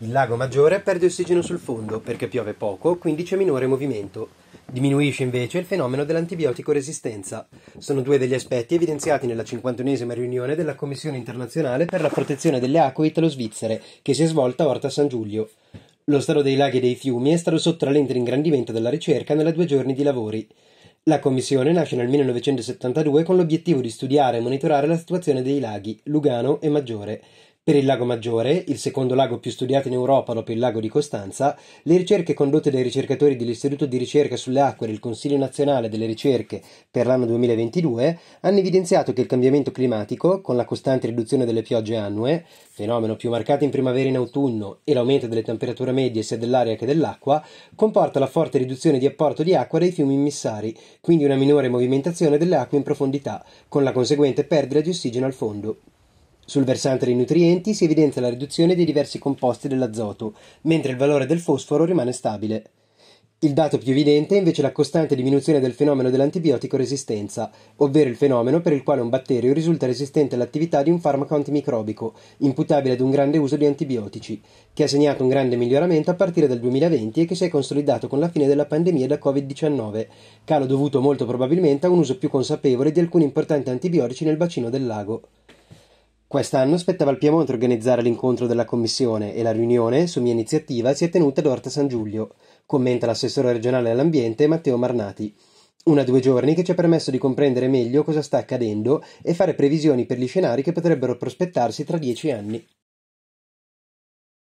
Il lago maggiore perde ossigeno sul fondo perché piove poco, quindi c'è minore movimento. Diminuisce invece il fenomeno dell'antibiotico resistenza. Sono due degli aspetti evidenziati nella 51esima riunione della Commissione internazionale per la protezione delle acque italo-svizzere, che si è svolta a Orta San Giulio. Lo stato dei laghi e dei fiumi è stato sotto la lente ringrandimento della ricerca nella due giorni di lavori. La commissione nasce nel 1972 con l'obiettivo di studiare e monitorare la situazione dei laghi Lugano e Maggiore, per il Lago Maggiore, il secondo lago più studiato in Europa dopo il Lago di Costanza, le ricerche condotte dai ricercatori dell'Istituto di ricerca sulle acque del Consiglio nazionale delle ricerche per l'anno 2022 hanno evidenziato che il cambiamento climatico, con la costante riduzione delle piogge annue, fenomeno più marcato in primavera e in autunno, e l'aumento delle temperature medie sia dell'aria che dell'acqua, comporta la forte riduzione di apporto di acqua dai fiumi immissari, quindi una minore movimentazione delle acque in profondità, con la conseguente perdita di ossigeno al fondo. Sul versante dei nutrienti si evidenzia la riduzione dei diversi composti dell'azoto, mentre il valore del fosforo rimane stabile. Il dato più evidente è invece la costante diminuzione del fenomeno dell'antibiotico resistenza, ovvero il fenomeno per il quale un batterio risulta resistente all'attività di un farmaco antimicrobico, imputabile ad un grande uso di antibiotici, che ha segnato un grande miglioramento a partire dal 2020 e che si è consolidato con la fine della pandemia da Covid-19, calo dovuto molto probabilmente a un uso più consapevole di alcuni importanti antibiotici nel bacino del lago. Quest'anno spettava al Piemonte organizzare l'incontro della commissione e la riunione, su mia iniziativa, si è tenuta ad Orta San Giulio, commenta l'assessore regionale all'ambiente Matteo Marnati. Una due giorni che ci ha permesso di comprendere meglio cosa sta accadendo e fare previsioni per gli scenari che potrebbero prospettarsi tra dieci anni.